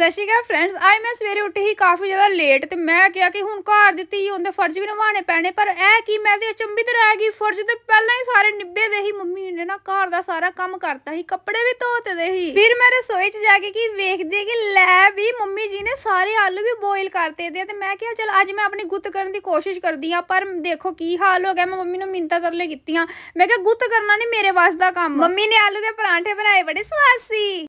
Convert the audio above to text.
ਸਤਿ ਸ਼੍ਰੀ ਅਕਾਲ ਫਰੈਂਡਸ ਅੱਜ ਮੈਂ ਸਵੇਰੇ ਉੱਠੀ ਹੀ ਕਾਫੀ ਜ਼ਿਆਦਾ ਲੇਟ ਤੇ ਮੈਂ ਕਿਹਾ ਕਿ ਹੁਣ ਘਰ ਦਿੱਤੀ ਹੀ ਉਹਦੇ ਫਰਜ਼ ਵੀ ਨਿਭਾਣੇ ਪੈਣੇ ਪਰ ਇਹ ਕੀ ਮੈਂ ਤੇ ਅਚੰਭਿਤ ਰਹਿ ਗਈ ਫਰਜ਼ ਤੇ ਪਹਿਲਾਂ ਹੀ ਸਾਰੇ ਨਿੱਬੇ ਦੇ ਹੀ ਮੰਮੀ ਨੇ ਨਾ ਘਰ ਦਾ ਸਾਰਾ ਕੰਮ ਕਰਤਾ ਹੀ ਕੱਪੜੇ ਵੀ ਧੋਤੇ ਦੇ ਹੀ ਫਿਰ ਮੈਂ ਰਸੋਈ 'ਚ ਜਾ ਕੇ ਕੀ ਵੇਖਦੀ ਕਿ ਲੈ ਵੀ ਮੰਮੀ ਜੀ ਨੇ ਸਾਰੇ ਆਲੂ ਵੀ ਬੋਇਲ ਕਰਤੇ ਦੇ ਤੇ ਮੈਂ ਕਿਹਾ ਚਲ ਅੱਜ ਮੈਂ ਆਪਣੀ ਗੁੱਤ ਕਰਨ ਦੀ ਕੋਸ਼ਿਸ਼ ਕਰਦੀ ਆ ਪਰ ਦੇਖੋ ਕੀ ਹਾਲ ਹੋ ਗਿਆ ਮੈਂ ਮੰਮੀ ਨੂੰ ਮਿੰਤਾ ਤਰਲੇ ਕੀਤੀਆਂ ਮੈਂ ਕਿਹਾ ਗੁੱਤ ਕਰਨਾ ਨਹੀਂ ਮੇਰੇ ਵਾਸਤੇ ਦਾ ਕੰਮ ਮੰਮੀ ਨੇ ਆਲੂ ਦੇ ਪਰਾਂਠੇ ਬਣਾਏ ਬੜੇ ਸਵਾਦ ਸੀ